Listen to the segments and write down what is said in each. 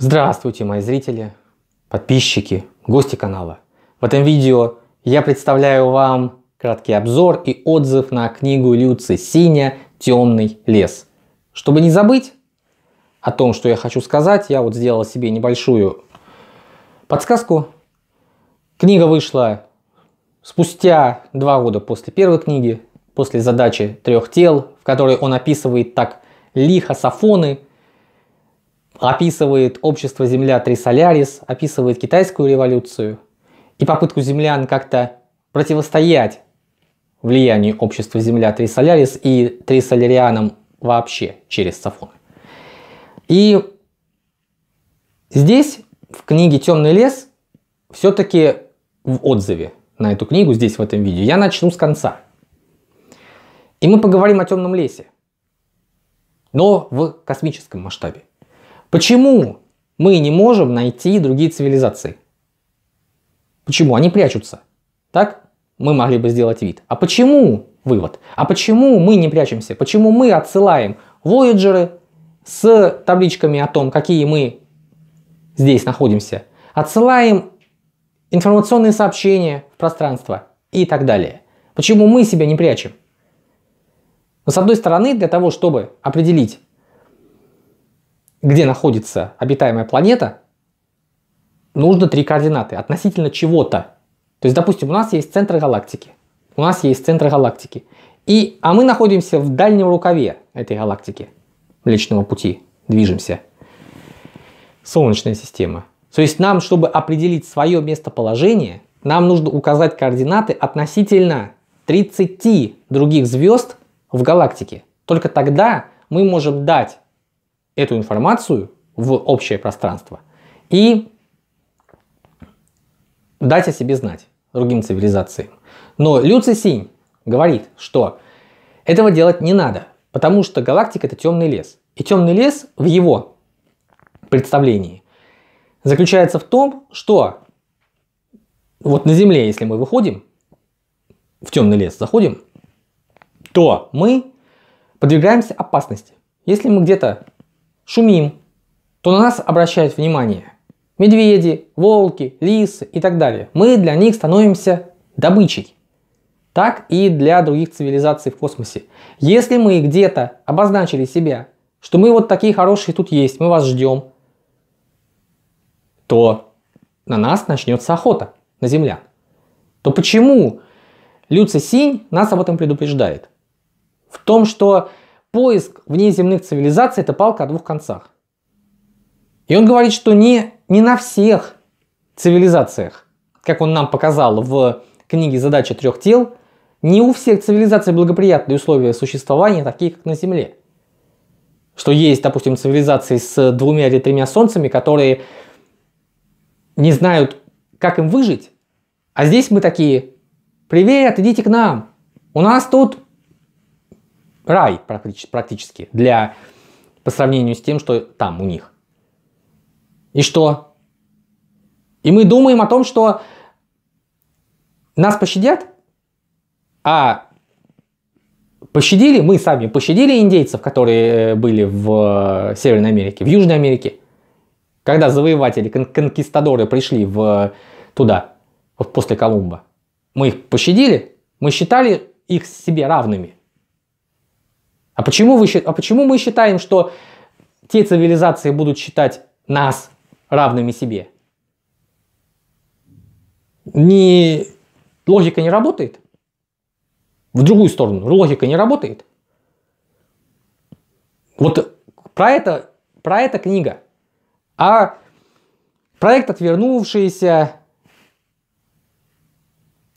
Здравствуйте, мои зрители, подписчики, гости канала. В этом видео я представляю вам краткий обзор и отзыв на книгу Люци Синя «Темный лес». Чтобы не забыть о том, что я хочу сказать, я вот сделал себе небольшую подсказку. Книга вышла спустя два года после первой книги, после задачи трех тел, в которой он описывает так лихо сафоны – описывает общество Земля Трисолярис, описывает китайскую революцию и попытку землян как-то противостоять влиянию общества Земля Трисолярис и Трисолярианам вообще через Сафон. И здесь в книге «Темный лес» все-таки в отзыве на эту книгу здесь в этом видео. Я начну с конца. И мы поговорим о темном лесе, но в космическом масштабе. Почему мы не можем найти другие цивилизации? Почему? Они прячутся. Так? Мы могли бы сделать вид. А почему? Вывод. А почему мы не прячемся? Почему мы отсылаем вояджеры с табличками о том, какие мы здесь находимся? Отсылаем информационные сообщения в пространство и так далее. Почему мы себя не прячем? Но ну, с одной стороны, для того, чтобы определить, где находится обитаемая планета, нужно три координаты относительно чего-то. То есть, допустим, у нас есть центр галактики. У нас есть центр галактики. И, а мы находимся в дальнем рукаве этой галактики, Млечного Пути, движемся. Солнечная система. То есть нам, чтобы определить свое местоположение, нам нужно указать координаты относительно 30 других звезд в галактике. Только тогда мы можем дать эту информацию в общее пространство и дать о себе знать другим цивилизациям. Но Лю Цисинь говорит, что этого делать не надо, потому что галактика это темный лес. И темный лес в его представлении заключается в том, что вот на Земле, если мы выходим, в темный лес заходим, то мы подвергаемся опасности. Если мы где-то шумим, то на нас обращают внимание. Медведи, волки, лисы и так далее. Мы для них становимся добычей. Так и для других цивилизаций в космосе. Если мы где-то обозначили себя, что мы вот такие хорошие тут есть, мы вас ждем, то на нас начнется охота на Земля. То почему Люци Синь нас об этом предупреждает? В том, что поиск внеземных цивилизаций – это палка о двух концах. И он говорит, что не, не на всех цивилизациях, как он нам показал в книге «Задача трех тел», не у всех цивилизаций благоприятные условия существования, такие как на Земле. Что есть, допустим, цивилизации с двумя или тремя солнцами, которые не знают, как им выжить. А здесь мы такие, привет, идите к нам. У нас тут рай практически для, по сравнению с тем, что там у них. И что? И мы думаем о том, что нас пощадят, а пощадили, мы сами пощадили индейцев, которые э, были в э, Северной Америке, в Южной Америке, когда завоеватели, кон конкистадоры пришли в, туда, после Колумба. Мы их пощадили, мы считали их себе равными. А почему, вы, а почему мы считаем, что те цивилизации будут считать нас равными себе? Не, логика не работает. В другую сторону логика не работает. Вот про это, про это книга. А проект «Отвернувшиеся»,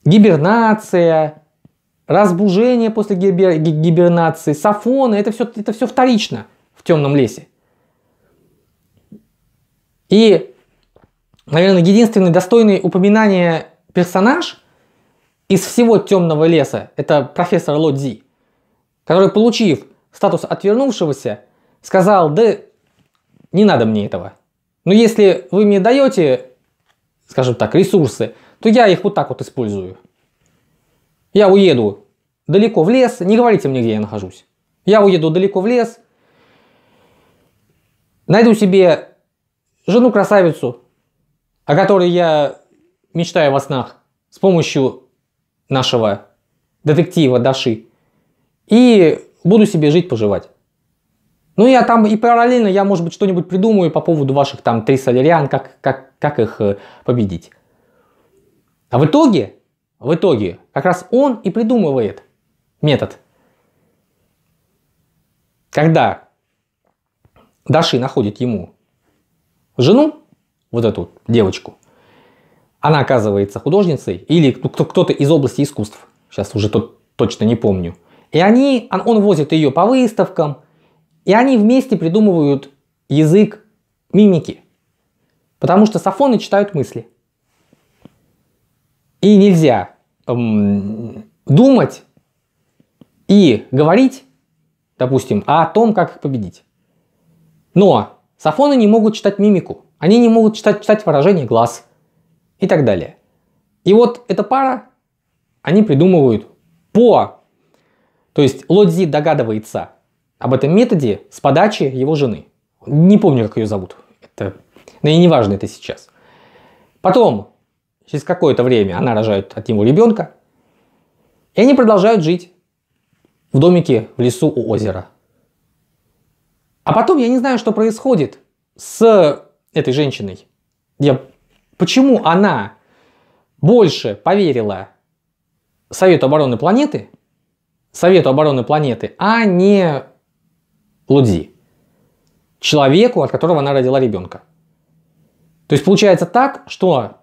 гибернация, разбужение после гибер... гибернации, сафоны, это все, это все вторично в темном лесе. И, наверное, единственный достойный упоминания персонаж из всего темного леса, это профессор Лодзи, который, получив статус отвернувшегося, сказал, да не надо мне этого. Но если вы мне даете, скажем так, ресурсы, то я их вот так вот использую. Я уеду далеко в лес, не говорите мне, где я нахожусь. Я уеду далеко в лес, найду себе жену-красавицу, о которой я мечтаю во снах с помощью нашего детектива Даши. И буду себе жить-поживать. Ну, я там и параллельно, я, может быть, что-нибудь придумаю по поводу ваших там три соляриан, как, как, как их э, победить. А в итоге в итоге как раз он и придумывает метод. Когда Даши находит ему жену, вот эту девочку, она оказывается художницей или кто-то из области искусств, сейчас уже тот, точно не помню. И они, он, он возит ее по выставкам, и они вместе придумывают язык мимики, потому что сафоны читают мысли. И нельзя эм, думать и говорить, допустим, о том, как их победить. Но сафоны не могут читать мимику, они не могут читать, читать выражение глаз и так далее. И вот эта пара, они придумывают по... То есть Лодзи догадывается об этом методе с подачи его жены. Не помню, как ее зовут. Это... Да ну, и не важно это сейчас. Потом Через какое-то время она рожает от него ребенка. И они продолжают жить в домике в лесу у озера. А потом я не знаю, что происходит с этой женщиной. Я... Почему она больше поверила Совету обороны планеты, Совету обороны планеты, а не Лудзи, человеку, от которого она родила ребенка. То есть получается так, что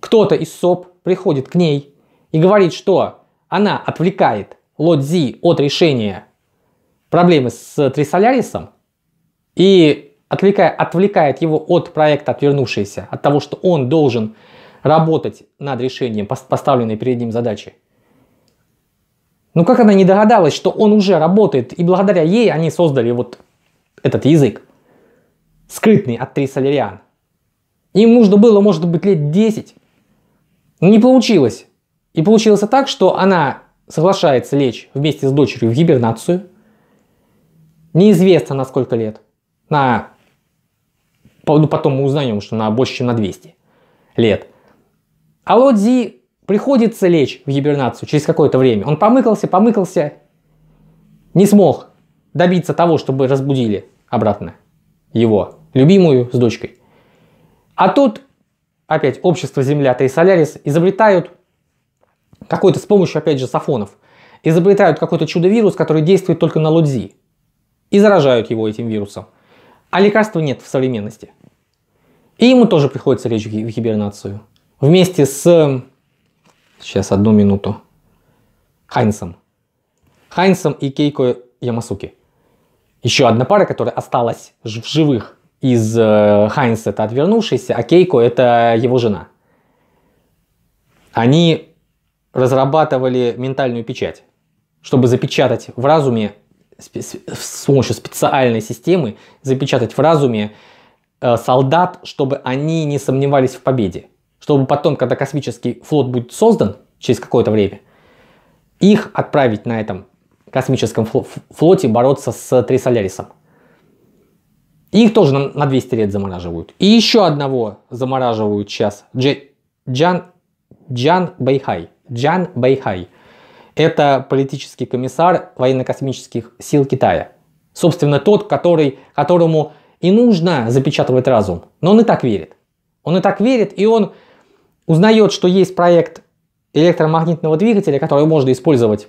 кто-то из СОП приходит к ней и говорит, что она отвлекает Лодзи от решения проблемы с Трисолярисом и отвлекая, отвлекает его от проекта отвернувшийся, от того, что он должен работать над решением поставленной перед ним задачи. Ну как она не догадалась, что он уже работает, и благодаря ей они создали вот этот язык, скрытный от Трисолериан. Им нужно было, может быть, лет 10, не получилось. И получилось так, что она соглашается лечь вместе с дочерью в гибернацию. Неизвестно на сколько лет. На... Ну, потом мы узнаем, что на больше, чем на 200 лет. А Лодзи приходится лечь в гибернацию через какое-то время. Он помыкался, помыкался, не смог добиться того, чтобы разбудили обратно его любимую с дочкой. А тут опять общество Земля, и Солярис изобретают какой-то с помощью, опять же, сафонов, изобретают какой-то чудо-вирус, который действует только на Лудзи, и заражают его этим вирусом. А лекарства нет в современности. И ему тоже приходится лечь в хибернацию Вместе с... Сейчас, одну минуту. Хайнсом. Хайнсом и Кейко Ямасуки. Еще одна пара, которая осталась в живых из э, Хайнса, это отвернувшийся, а Кейко это его жена. Они разрабатывали ментальную печать, чтобы запечатать в разуме с помощью специальной системы, запечатать в разуме э, солдат, чтобы они не сомневались в победе. Чтобы потом, когда космический флот будет создан через какое-то время, их отправить на этом космическом флоте бороться с Трисолярисом их тоже на, на 200 лет замораживают. И еще одного замораживают сейчас. Дж, Джан, Джан Байхай. Джан Байхай. Это политический комиссар военно-космических сил Китая. Собственно, тот, который, которому и нужно запечатывать разум. Но он и так верит. Он и так верит, и он узнает, что есть проект электромагнитного двигателя, который можно использовать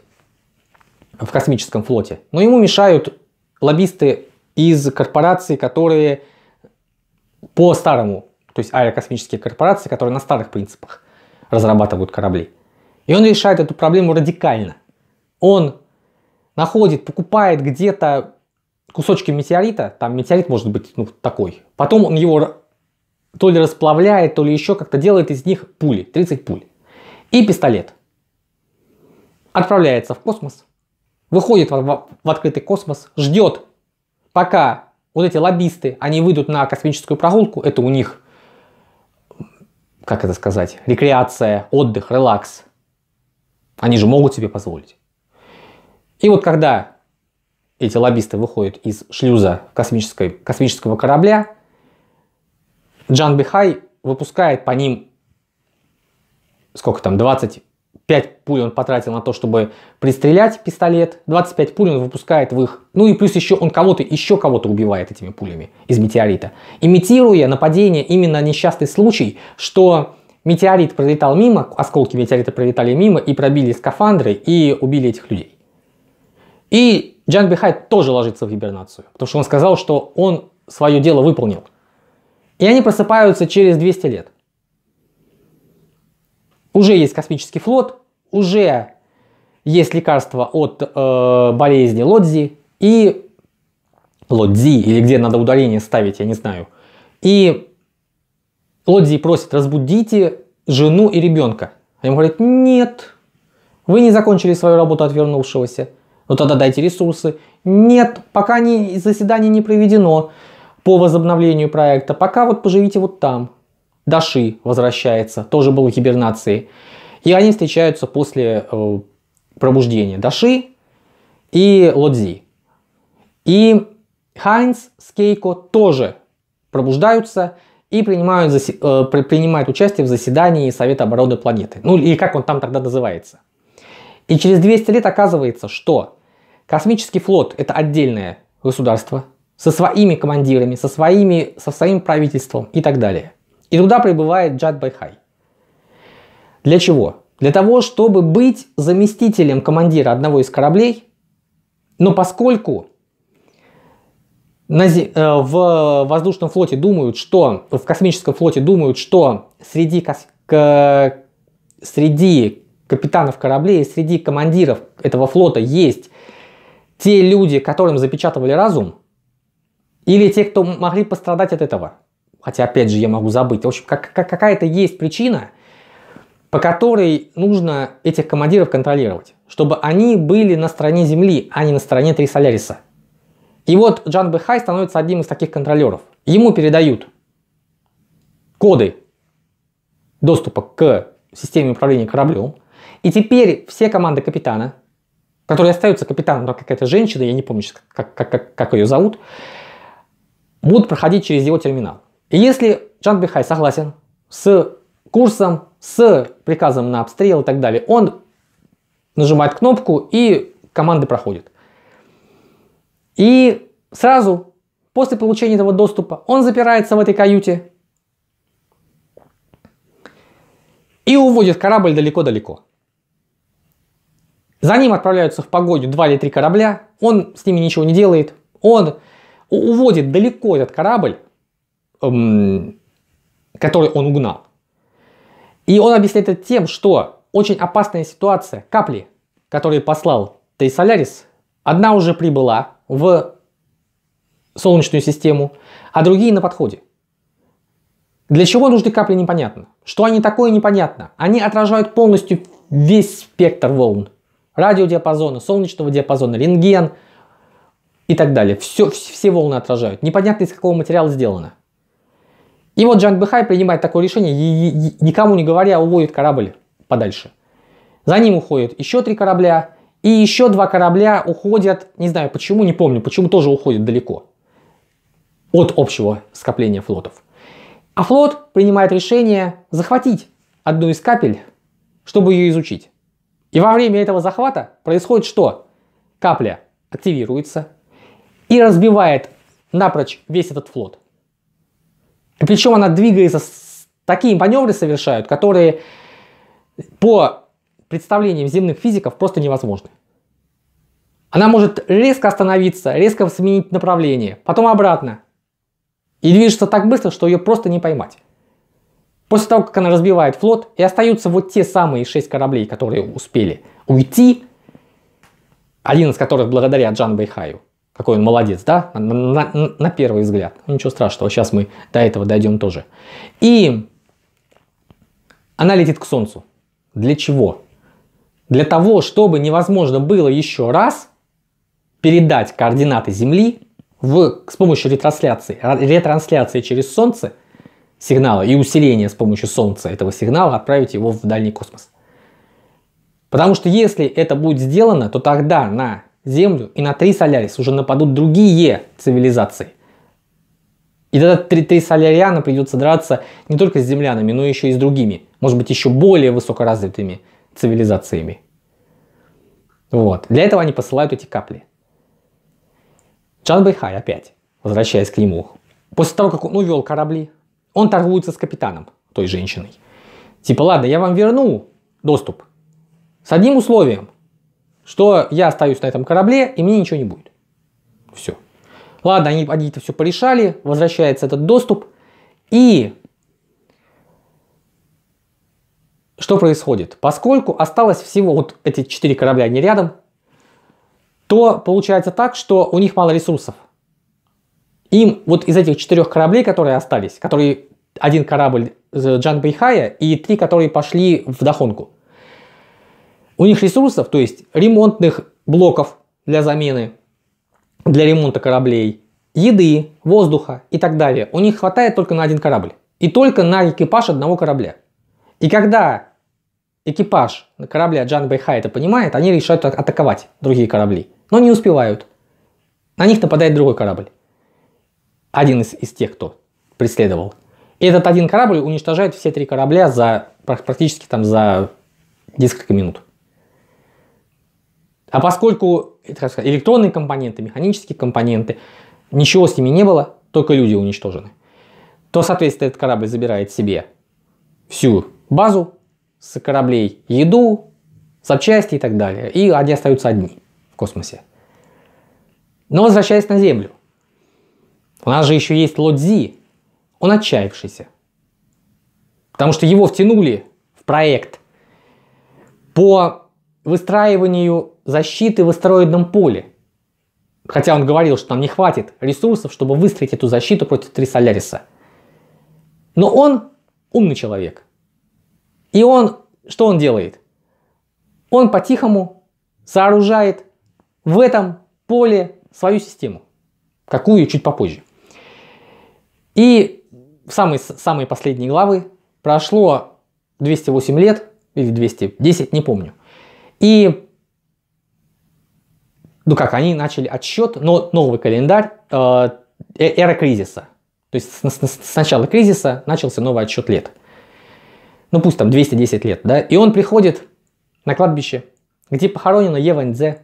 в космическом флоте. Но ему мешают лоббисты из корпораций, которые по-старому, то есть аэрокосмические корпорации, которые на старых принципах разрабатывают корабли. И он решает эту проблему радикально. Он находит, покупает где-то кусочки метеорита, там метеорит может быть ну, такой, потом он его то ли расплавляет, то ли еще как-то делает из них пули, 30 пуль, и пистолет. Отправляется в космос, выходит в, в, в открытый космос, ждет пока вот эти лоббисты, они выйдут на космическую прогулку, это у них, как это сказать, рекреация, отдых, релакс. Они же могут себе позволить. И вот когда эти лоббисты выходят из шлюза космической, космического корабля, Джан Бихай выпускает по ним сколько там, 20 5 пуль он потратил на то, чтобы пристрелять пистолет, 25 пуль он выпускает в их... Ну и плюс еще он кого-то, еще кого-то убивает этими пулями из метеорита. Имитируя нападение именно несчастный случай, что метеорит пролетал мимо, осколки метеорита пролетали мимо и пробили скафандры и убили этих людей. И Джан Бихай тоже ложится в гибернацию, потому что он сказал, что он свое дело выполнил. И они просыпаются через 200 лет. Уже есть космический флот, уже есть лекарство от э, болезни Лодзи и Лодзи, или где надо удаление ставить, я не знаю. И Лодзи просит, разбудите жену и ребенка. А ему говорят, нет, вы не закончили свою работу отвернувшегося. Ну тогда дайте ресурсы. Нет, пока не, заседание не проведено по возобновлению проекта, пока вот поживите вот там. Даши возвращается, тоже был в гибернации. И они встречаются после э, пробуждения Даши и Лодзи. И Хайнс с Кейко тоже пробуждаются и принимают, э, принимают участие в заседании Совета обороны планеты. Ну и как он там тогда называется. И через 200 лет оказывается, что космический флот это отдельное государство со своими командирами, со, своими, со своим правительством и так далее. И туда прибывает Джад Байхай. Для чего? Для того, чтобы быть заместителем командира одного из кораблей, но поскольку э, в воздушном флоте думают, что в космическом флоте думают, что среди, кос... к... среди капитанов кораблей, среди командиров этого флота есть те люди, которым запечатывали разум, или те, кто могли пострадать от этого хотя опять же я могу забыть. В общем, как, как, какая-то есть причина, по которой нужно этих командиров контролировать, чтобы они были на стороне Земли, а не на стороне Три Соляриса. И вот Джан Бэхай становится одним из таких контролеров. Ему передают коды доступа к системе управления кораблем. И теперь все команды капитана, которые остаются капитаном, там какая-то женщина, я не помню как, как, как, как ее зовут, будут проходить через его терминал. И если Чан Бихай согласен с курсом, с приказом на обстрел и так далее, он нажимает кнопку и команды проходят. И сразу после получения этого доступа он запирается в этой каюте и уводит корабль далеко-далеко. За ним отправляются в погоню два или три корабля, он с ними ничего не делает, он уводит далеко этот корабль, эм, который он угнал. И он объясняет это тем, что очень опасная ситуация. Капли, которые послал Тей одна уже прибыла в Солнечную систему, а другие на подходе. Для чего нужны капли, непонятно. Что они такое, непонятно. Они отражают полностью весь спектр волн. Радиодиапазона, солнечного диапазона, рентген и так далее. Все, все волны отражают. Непонятно, из какого материала сделано. И вот Джанг Бэхай принимает такое решение и, и, никому не говоря уводит корабль подальше. За ним уходят еще три корабля, и еще два корабля уходят, не знаю почему, не помню, почему тоже уходят далеко от общего скопления флотов. А флот принимает решение захватить одну из капель, чтобы ее изучить. И во время этого захвата происходит что? Капля активируется и разбивает напрочь весь этот флот. И причем она двигается, такие маневры совершают, которые по представлениям земных физиков просто невозможны. Она может резко остановиться, резко сменить направление, потом обратно. И движется так быстро, что ее просто не поймать. После того, как она разбивает флот, и остаются вот те самые шесть кораблей, которые успели уйти, один из которых благодаря Джан Байхаю, какой он молодец, да, на, на, на первый взгляд. Ну, ничего страшного, сейчас мы до этого дойдем тоже. И она летит к Солнцу. Для чего? Для того, чтобы невозможно было еще раз передать координаты Земли в, с помощью ретрансляции, а, ретрансляции через Солнце сигнала и усиления с помощью Солнца этого сигнала отправить его в дальний космос. Потому что если это будет сделано, то тогда на Землю, и на три Солярис уже нападут другие цивилизации. И тогда три, три соляриана придется драться не только с землянами, но еще и с другими, может быть, еще более высокоразвитыми цивилизациями. Вот. Для этого они посылают эти капли. Чан Байхай опять, возвращаясь к нему. После того, как он увел корабли, он торгуется с капитаном, той женщиной. Типа, ладно, я вам верну доступ. С одним условием – что я остаюсь на этом корабле, и мне ничего не будет. Все. Ладно, они, они это все порешали, возвращается этот доступ. И что происходит? Поскольку осталось всего вот эти четыре корабля, они рядом, то получается так, что у них мало ресурсов. Им вот из этих четырех кораблей, которые остались, которые один корабль э, Джан Бейхая и три, которые пошли в дохонку – у них ресурсов, то есть ремонтных блоков для замены, для ремонта кораблей, еды, воздуха и так далее, у них хватает только на один корабль. И только на экипаж одного корабля. И когда экипаж корабля Джан Байха это понимает, они решают атаковать другие корабли. Но не успевают. На них нападает другой корабль. Один из, из тех, кто преследовал. И этот один корабль уничтожает все три корабля за практически там за несколько минут. А поскольку сказать, электронные компоненты, механические компоненты, ничего с ними не было, только люди уничтожены, то, соответственно, этот корабль забирает себе всю базу с кораблей, еду, запчасти и так далее. И они остаются одни в космосе. Но возвращаясь на Землю, у нас же еще есть Лодзи, он отчаявшийся. Потому что его втянули в проект по выстраиванию защиты в астероидном поле. Хотя он говорил, что там не хватит ресурсов, чтобы выстроить эту защиту против Трисоляриса. Но он умный человек. И он, что он делает? Он по-тихому сооружает в этом поле свою систему. Какую, чуть попозже. И в самые, самые последние главы прошло 208 лет, или 210, не помню. И ну как, они начали отсчет, но новый календарь, э, э, эра кризиса. То есть с, с, с начала кризиса начался новый отсчет лет. Ну пусть там 210 лет, да. И он приходит на кладбище, где похоронена Ева Ндзе,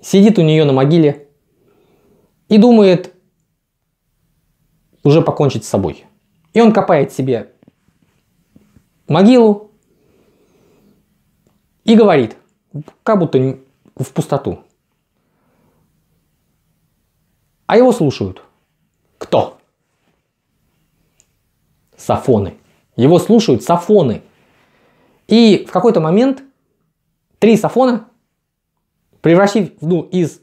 сидит у нее на могиле и думает уже покончить с собой. И он копает себе могилу и говорит, как будто в пустоту. А его слушают. Кто? Сафоны. Его слушают сафоны. И в какой-то момент три сафона, превращив ну, из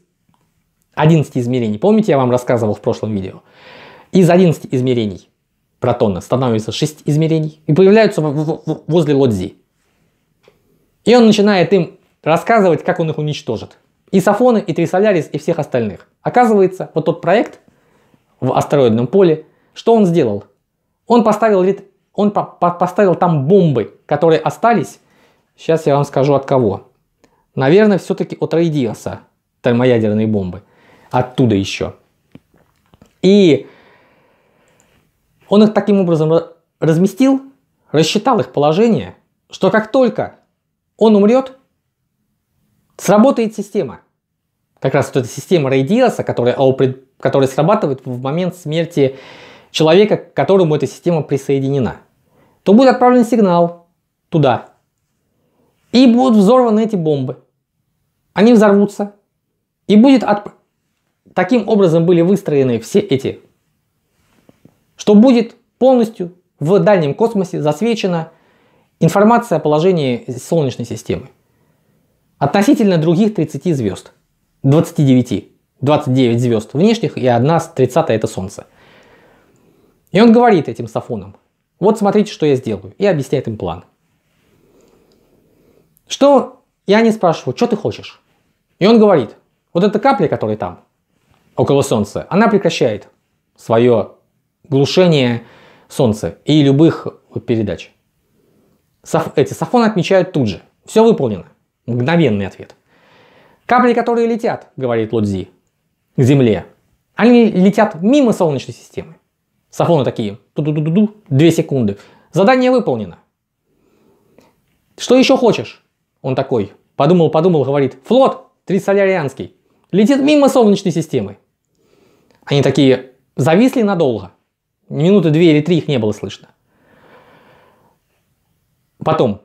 11 измерений, помните, я вам рассказывал в прошлом видео, из 11 измерений протона становится 6 измерений и появляются возле Лодзи. И он начинает им рассказывать, как он их уничтожит. И Сафоны, и Трисолярис, и всех остальных. Оказывается, вот тот проект в астероидном поле, что он сделал? Он поставил, он по -по поставил там бомбы, которые остались. Сейчас я вам скажу от кого. Наверное, все-таки от Рейдиаса, термоядерные бомбы. Оттуда еще. И он их таким образом разместил, рассчитал их положение, что как только он умрет, Сработает система. Как раз вот эта система Рейдиаса, которая, которая срабатывает в момент смерти человека, к которому эта система присоединена. То будет отправлен сигнал туда. И будут взорваны эти бомбы. Они взорвутся. И будет от... Таким образом были выстроены все эти. Что будет полностью в дальнем космосе засвечена информация о положении Солнечной системы. Относительно других 30 звезд. 29. 29 звезд внешних и одна с 30 это Солнце. И он говорит этим Сафонам, вот смотрите, что я сделаю, и объясняет им план. Что я не спрашиваю, что ты хочешь? И он говорит, вот эта капля, которая там, около Солнца, она прекращает свое глушение Солнца и любых передач. Саф... Эти Сафоны отмечают тут же. Все выполнено. Мгновенный ответ. Капли, которые летят, говорит Лодзи, к Земле, они летят мимо Солнечной системы. Сафоны такие, ту ду ду ду ду две секунды. Задание выполнено. Что еще хочешь? Он такой, подумал, подумал, говорит, флот трисолярианский летит мимо Солнечной системы. Они такие, зависли надолго. Минуты две или три их не было слышно. Потом,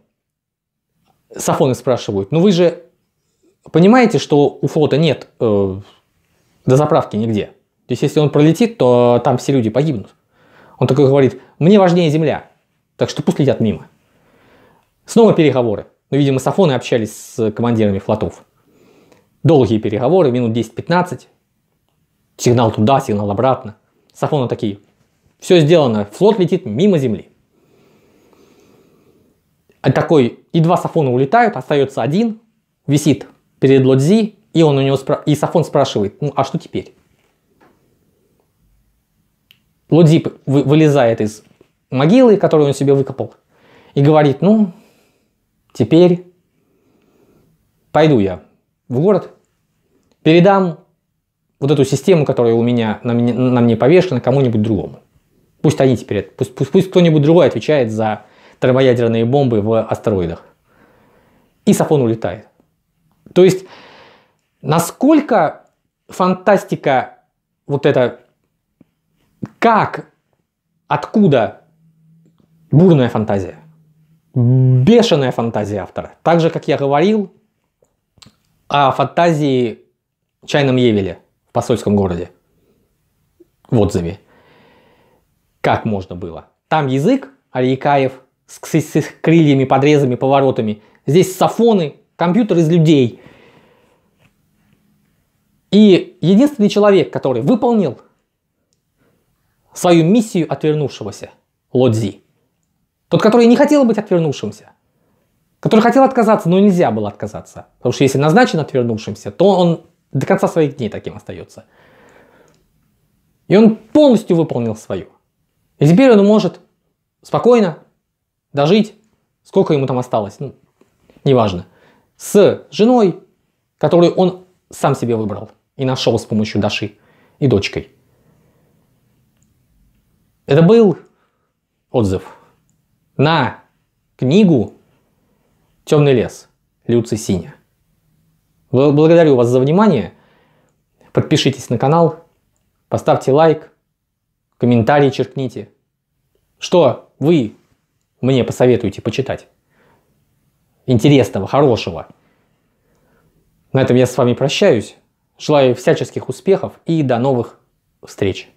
Сафоны спрашивают, ну вы же понимаете, что у флота нет э, дозаправки нигде? То есть, если он пролетит, то там все люди погибнут. Он такой говорит, мне важнее земля, так что пусть летят мимо. Снова переговоры. Ну, видимо, сафоны общались с командирами флотов. Долгие переговоры, минут 10-15. Сигнал туда, сигнал обратно. Сафоны такие, все сделано, флот летит мимо земли. А такой, и два Сафона улетают, остается один, висит перед Лодзи, и он у него спра... и Сафон спрашивает, ну а что теперь? Лодзи вы, вылезает из могилы, которую он себе выкопал, и говорит, ну, теперь пойду я в город, передам вот эту систему, которая у меня на мне, на мне повешена, кому-нибудь другому. Пусть они теперь, пусть, пусть, пусть кто-нибудь другой отвечает за термоядерные бомбы в астероидах. И Сафон улетает. То есть, насколько фантастика вот это, как, откуда бурная фантазия, бешеная фантазия автора. Так же, как я говорил о фантазии Чайном Евеле в посольском городе в отзыве. Как можно было? Там язык Аликаев с, с их крыльями, подрезами, поворотами. Здесь сафоны, компьютер из людей. И единственный человек, который выполнил свою миссию отвернувшегося, Лодзи. Тот, который не хотел быть отвернувшимся. Который хотел отказаться, но нельзя было отказаться. Потому что если назначен отвернувшимся, то он до конца своих дней таким остается. И он полностью выполнил свое. И теперь он может спокойно дожить, сколько ему там осталось, ну, неважно, с женой, которую он сам себе выбрал и нашел с помощью Даши и дочкой. Это был отзыв на книгу «Темный лес» Люци Синя. Благодарю вас за внимание. Подпишитесь на канал, поставьте лайк, комментарий черкните. Что вы мне посоветуете почитать? Интересного, хорошего. На этом я с вами прощаюсь. Желаю всяческих успехов и до новых встреч.